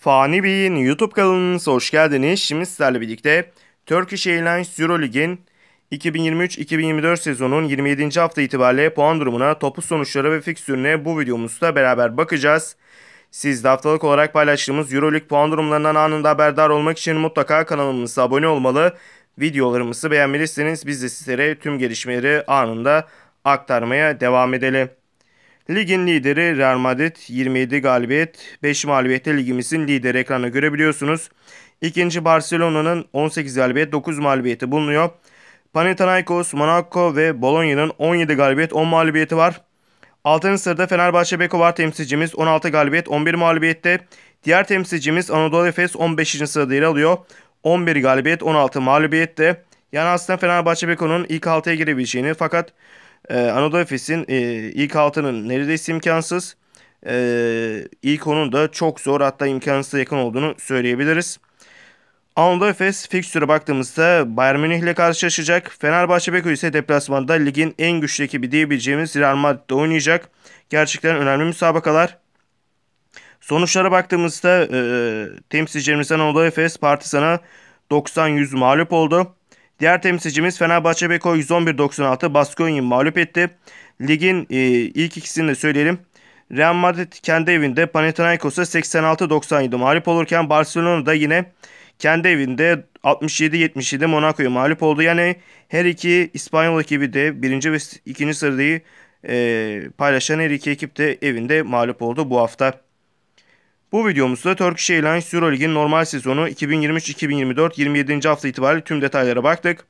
Fani Bey'in YouTube kanalınıza hoş geldiniz. Şimdi sizlerle birlikte Turkish Airlines Eurolig'in 2023-2024 sezonun 27. hafta itibariyle puan durumuna, topu sonuçları ve fikstürüne bu videomuzda beraber bakacağız. Siz de haftalık olarak paylaştığımız Euroleague puan durumlarından anında haberdar olmak için mutlaka kanalımıza abone olmalı. Videolarımızı beğenmelisiniz. Biz de sizlere tüm gelişmeleri anında aktarmaya devam edelim. Ligin lideri Real Madrid 27 galibiyet 5 mağlubiyette ligimizin lideri ekranda görebiliyorsunuz. İkinci Barcelona'nın 18 galibiyet 9 mağlubiyeti bulunuyor. Panathinaikos, Monaco ve Bologna'nın 17 galibiyet 10 mağlubiyeti var. 6. sırada Fenerbahçe Beko var temsilcimiz 16 galibiyet 11 mağlubiyette. Diğer temsilcimiz Anadolu Efes 15. sırada yer alıyor. 11 galibiyet 16 mağlubiyette. Yani aslında Fenerbahçe Beko'nun ilk 6'ya girebileceğini fakat ee, Anadolu Efes'in e, ilk altının neredeyse imkansız. Ee, ilk onun da çok zor hatta imkansıza yakın olduğunu söyleyebiliriz. Anadolu Efes fikstüre baktığımızda Bayern Münih ile karşılaşacak. Fenerbahçe Beko ise deplasmanda ligin en güçlü ekibi diyebileceğimiz Real Madrid'de oynayacak. Gerçekten önemli müsabakalar. Sonuçlara baktığımızda e, temsilcilerimizden Anadolu Efes Partizan'a 90-100 mağlup oldu. Diğer temsilcimiz Fenerbahçe Beko 111-96 Baskonya'yı mağlup etti. Ligin e, ilk ikisini de söyleyelim. Real Madrid kendi evinde Panathinaikos'a 86-97 mağlup olurken Barcelona da yine kendi evinde 67-77 Monaco'ya mağlup oldu. Yani her iki İspanyol ekibi de birinci ve ikinci sırayı e, paylaşan her iki ekip de evinde mağlup oldu bu hafta. Bu videomuzda Turkish Airlines Eurolig'in normal sezonu 2023-2024 27. hafta itibariyle tüm detaylara baktık.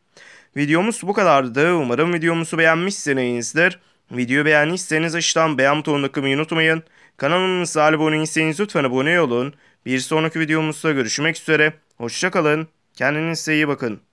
Videomuz bu kadardı. Umarım videomuzu beğenmişsinizdir. Videoyu beğendiyseniz aşağıdan beğen butonuna tıklamayı unutmayın. Kanalımıza abone değilseniz lütfen abone olun. Bir sonraki videomuzda görüşmek üzere. Hoşçakalın. Kendinize iyi bakın.